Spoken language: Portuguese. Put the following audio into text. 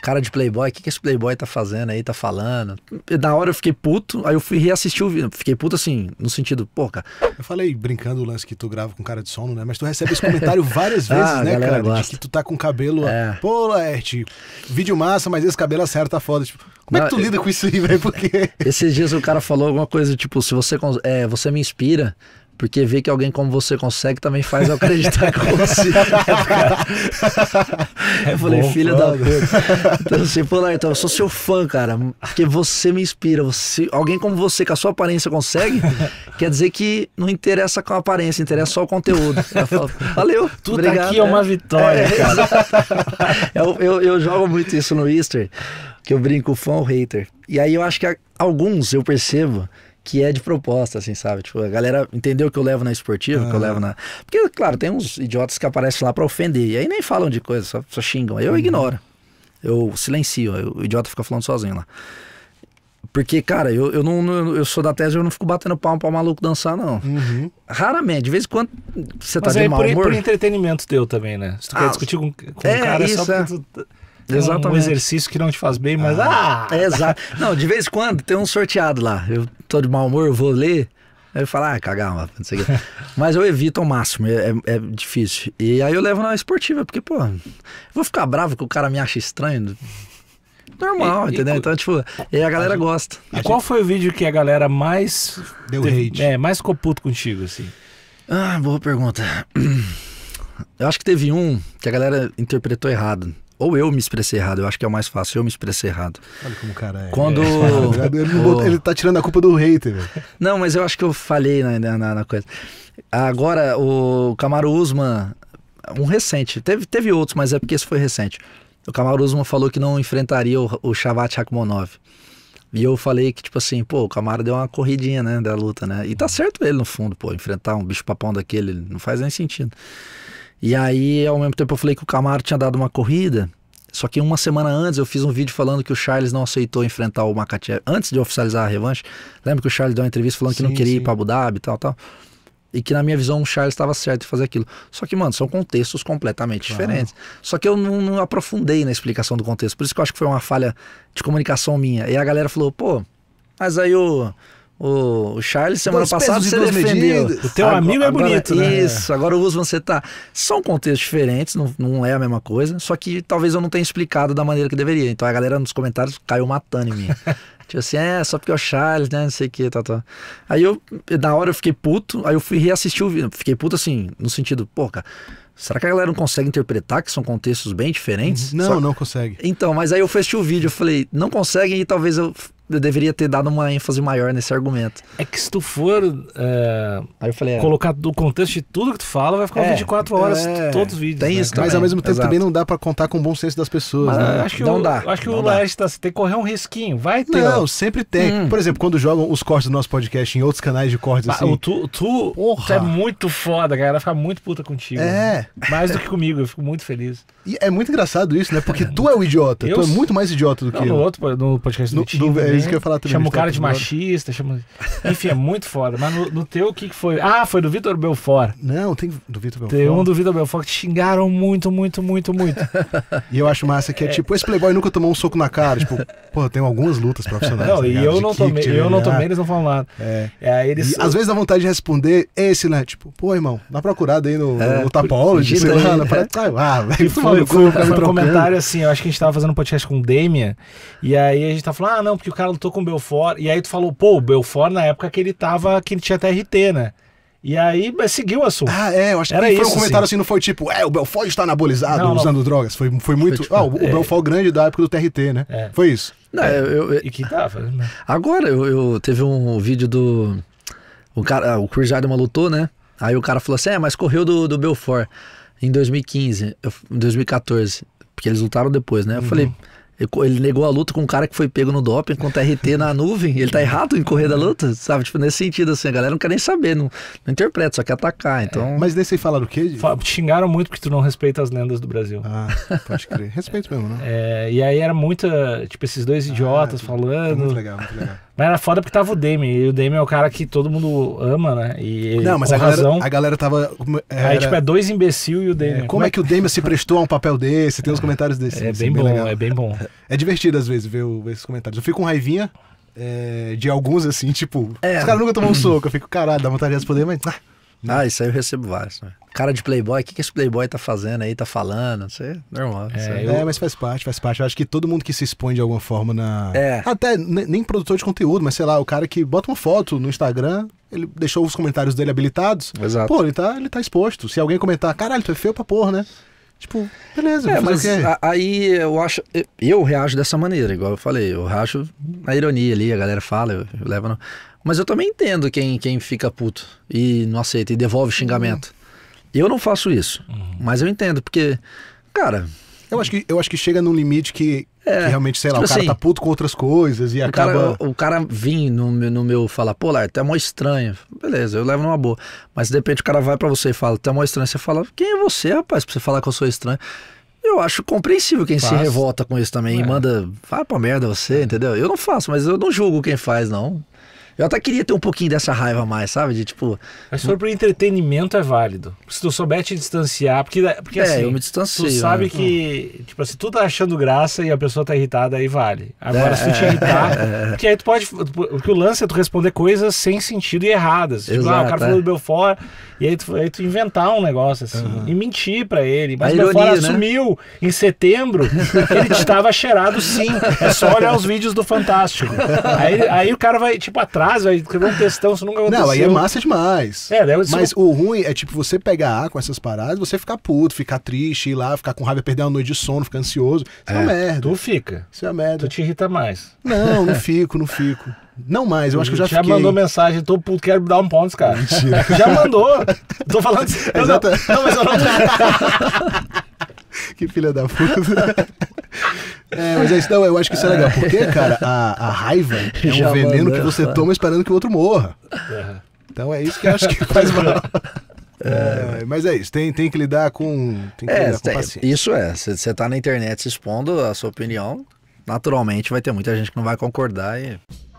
cara de playboy, o que, que esse playboy tá fazendo aí, tá falando? Na hora eu fiquei puto, aí eu fui reassistir o vídeo. Fiquei puto assim, no sentido, pô, cara. Eu falei brincando o lance que tu grava com cara de sono, né? Mas tu recebe esse comentário várias ah, vezes, ah, né, cara? Gosta. De que tu tá com cabelo. É. Pô, Laerte, vídeo massa, mas esse cabelo acerta tá foda. Tipo, como Não, é que tu lida eu... com isso aí, velho? Porque. Esses dias o cara falou alguma coisa, tipo, se você, é, você me inspira. Porque ver que alguém como você consegue também faz eu acreditar que eu consigo. Né, é eu falei, filha da puta. Então, assim, pô, então, eu sou seu fã, cara. Porque você me inspira. Você, alguém como você, com a sua aparência, consegue, quer dizer que não interessa com a aparência, interessa só o conteúdo. Eu falo, Valeu. Tudo obrigado, aqui é né? uma vitória, é, cara. eu, eu, eu jogo muito isso no Easter, que eu brinco fã ou hater. E aí eu acho que alguns eu percebo que é de proposta, assim, sabe? Tipo, a galera entendeu o que eu levo na esportiva, o ah. que eu levo na. Porque, claro, tem uns idiotas que aparecem lá para ofender, e aí nem falam de coisa, só, só xingam. Aí eu uhum. ignoro. Eu silencio, eu, o idiota fica falando sozinho lá. Porque, cara, eu, eu não eu sou da tese, eu não fico batendo palma pra maluco dançar, não. Uhum. Raramente, de vez em quando você tá Mas de aí, mau por, humor. por entretenimento teu também, né? Se tu ah, quer discutir com, com é, um cara, isso, é só é. Tu... Tá- Exatamente. Um exercício que não te faz bem, mas. Ah! ah! É exato. Não, de vez em quando tem um sorteado lá. Eu tô de mau humor, vou ler. Aí eu falo, ah, cagar, não sei o quê. Mas eu evito ao máximo, é, é, é, difícil. E aí eu levo na esportiva, porque, pô, vou ficar bravo que o cara me acha estranho. Normal, e, entendeu? E, então, tipo, e a galera a gosta. E gente... qual foi o vídeo que a galera mais. Deu hate. É, mais coputo contigo, assim? Ah, boa pergunta. Eu acho que teve um que a galera interpretou errado. Ou eu me expressei errado, eu acho que é o mais fácil, eu me expressei errado. Olha como o cara é. Quando. É. Ele, botou, ele tá tirando a culpa do hater. Não, mas eu acho que eu falhei na, na, na coisa. Agora, o Camaro Usman, um recente, teve, teve outros, mas é porque esse foi recente. O Camaro Usman falou que não enfrentaria o, o Shavat Hakmonov. E eu falei que, tipo assim, pô, o Camaro deu uma corridinha, né, da luta, né? E tá certo ele no fundo, pô, enfrentar um bicho papão daquele não faz nem sentido. E aí, ao mesmo tempo, eu falei que o Camaro tinha dado uma corrida. Só que uma semana antes eu fiz um vídeo falando que o Charles não aceitou enfrentar o Makachev. Antes de oficializar a revanche, lembra que o Charles deu uma entrevista falando sim, que não queria sim. ir para Abu Dhabi e tal, tal. E que na minha visão o Charles estava certo em fazer aquilo. Só que, mano, são contextos completamente claro. diferentes. Só que eu não, não, aprofundei na explicação do contexto. Por isso que eu acho que foi uma falha de comunicação minha. E a galera falou, pô, mas aí o. Eu o, o Charles, semana Dois passada, você defendeu. Medidas. O teu agora, amigo é bonito, né? Isso, agora o Usman, você tá. São contextos diferentes, não, não é a mesma coisa. Só que talvez eu não tenha explicado da maneira que deveria. Então a galera nos comentários caiu matando em mim. Tipo assim, é, só porque é o Charles, né? Não sei o que, tá, tá. Aí eu, na hora eu fiquei puto, aí eu fui reassistir o vídeo. Fiquei puto assim, no sentido, pô, cara, será que a galera não consegue interpretar que são contextos bem diferentes? Uhum. Não, só... não consegue. Então, mas aí eu fechei o vídeo, eu falei, não conseguem e talvez eu eu deveria ter dado uma ênfase maior nesse argumento. É que se tu for é, falei, é. colocar do contexto de tudo que tu fala, vai ficar é, 24 horas é, todos os vídeos. Tem né? isso também. Mas ao mesmo é, tempo Exato. também não dá para contar com o bom senso das pessoas, Mas, né? Acho não o, dá. Acho que não o Laércio tá, tem que correr um risquinho. Vai ter. Não, ó. sempre tem. Hum. Por exemplo, quando jogam os cortes do nosso podcast em outros canais de cortes assim. Tu, tu, tu, é muito foda, galera. Ela fica muito puta contigo. É. Né? Mais do que comigo, eu fico muito feliz. E é muito engraçado isso, né? Porque tu é o idiota. Eu... Tu é muito mais idiota do não, que eu. No outro no podcast do no, do, é, isso que eu ia falar também. Chama o tá cara de machista, chama... enfim, é muito foda. Mas no, no teu, o que, que foi? Ah, foi do Vitor Belfort. Não, tem do Vitor Belfort. Tem um do Vitor Belfort que xingaram muito, muito, muito, muito. e eu acho massa que é, é, tipo, esse Playboy nunca tomou um soco na cara. Tipo, pô, tem algumas lutas profissionais. Não, tá e eu não tomei, eu não tomei, eles não falam nada. É. é eles... E, às vezes dá vontade de responder esse, né? Tipo, pô, irmão, dá procurada aí no, é, no Tapology, sei lá. Na né? parada, ah, foi, foi, foi um comentário assim, eu acho que a gente tava fazendo um podcast com o Damien, e aí a gente tava falando, ah, não, porque o cara tô com o Belfort, e aí tu falou, pô, o Belfort na época que ele tava, que ele tinha TRT, né? E aí seguiu o assunto. Ah, é, eu acho Era que foi isso, um comentário assim. assim. não foi tipo, é, o Belfort está anabolizado não, usando drogas. Foi, foi muito. Foi, tipo, ah, o, é, Belfort grande da época do TRT, né? É. Foi isso. Não, é. eu, eu, e que tava, né? Agora, eu, eu, teve um vídeo do. O cara, ah, o Chris Jardima lutou, né? Aí o cara falou assim: é, mas correu do, do Belfort em 2015, em 2014. Porque eles lutaram depois, né? Eu uhum. falei. Ele negou a luta com um cara que foi pego no doping com TRT na nuvem. Ele tá errado em correr da luta, sabe? Tipo, nesse sentido, assim, a galera não quer nem saber, não, não interpreta, só quer atacar. É, então... É, mas nem sei falar do quê? Xingaram muito porque tu não respeita as lendas do Brasil. Ah, pode crer. Respeito mesmo, né? É, e aí era muita, tipo, esses dois ah, idiotas ah, é, falando. muito legal, muito legal. Mas era foda porque tava o Demi. E o Demi é o cara que todo mundo ama, né? E não, mas a galera, razão, a galera tava. Era... Aí, tipo, é dois imbecil e o Demi. É, como, como, é, é que, o Demi se prestou a um papel desse? Tem uns comentários desses. É assim, bem, bom, bem é bem bom. É divertido, às vezes, ver, ver esses comentários. Eu fico com raivinha. É, de alguns assim, tipo, é. os caras nunca tomam um soco. Eu fico, caralho, dá vontade de responder, mas. Ah, né? Ah, isso aí eu recebo vários. Né? Cara de playboy, o que, que esse playboy tá fazendo aí, tá falando? Não sei, é normal. É, sei. Eu... é, mas faz parte, faz parte. Eu acho que todo mundo que se expõe de alguma forma na. É. Até nem produtor de conteúdo, mas sei lá, o cara que bota uma foto no Instagram, ele deixou os comentários dele habilitados. Exato. Pô, ele tá, ele tá exposto. Se alguém comentar, caralho, tu é feio pra porra, né? Tipo, beleza. É, mas a, aí eu acho. Eu, eu, reajo dessa maneira, igual eu falei. Eu reajo na ironia ali, a galera fala, eu, eu levo. No... Mas eu também entendo quem, quem fica puto e não aceita e devolve xingamento. Uhum. Eu não faço isso, uhum. mas eu entendo, porque, cara. Eu acho que, eu acho que chega num limite que, é, realmente, sei lá, tipo o cara assim, tá puto com outras coisas e o acaba. Cara, o cara vir no, no meu falar, pô, lá, tá é mó estranho. Beleza, eu levo numa boa. Mas de repente o cara vai para você e fala, tá mó estranho. Você fala, quem é você, rapaz, pra você falar que eu sou estranho? Eu acho compreensível quem se revolta com isso também é. e manda, vai pra merda você, entendeu? Eu não faço, mas eu não julgo quem faz, não. Eu até queria ter um pouquinho dessa raiva mais, sabe? De tipo. Mas é se for pro entretenimento é válido. Se tu souber te distanciar, porque, porque é, assim. eu me distancio. Tu sabe né? que, tipo assim, tu tá achando graça e a pessoa tá irritada, aí vale. Agora, é, se tu te é, irritar. É, é, porque aí tu pode. Porque o lance é tu responder coisas sem sentido e erradas. Exato, tipo, ah, o cara falou do Belfort. E aí tu, aí tu inventar um negócio assim. Uhum. E mentir pra ele. Mas o Belfort ironia, né? assumiu né? em setembro que ele estava cheirado sim. É só olhar os vídeos do Fantástico. Aí, aí o cara vai, tipo, atrás raso, aí escrever um textão, isso nunca aconteceu. Não, aí é massa demais. É, deve né, ser. Mas é o ruim é, tipo, você pegar A com essas paradas, você ficar puto, ficar triste, ir lá, ficar com raiva, perder uma noite de sono, ficar ansioso. Isso é, é uma merda. Tu fica. Isso é uma merda. Tu te irrita mais. Não, não fico, não fico. Não mais, eu acho que eu já, já fiquei. Já mandou mensagem, tô puto, quero dar um ponto, cara. Mentira. Já mandou. tô falando. Exato. Não, não, mas eu não. que filha da puta. É, mas é isso, não, eu acho que isso é legal. Porque, cara, a, a raiva é um Já veneno mandou, que você mano. toma esperando que o outro morra. Então é isso que eu acho que faz mal. É, mas é isso, tem, tem que lidar com, tem que é, lidar com paciência. Isso é, você tá na internet se expondo a sua opinião, naturalmente vai ter muita gente que não vai concordar e...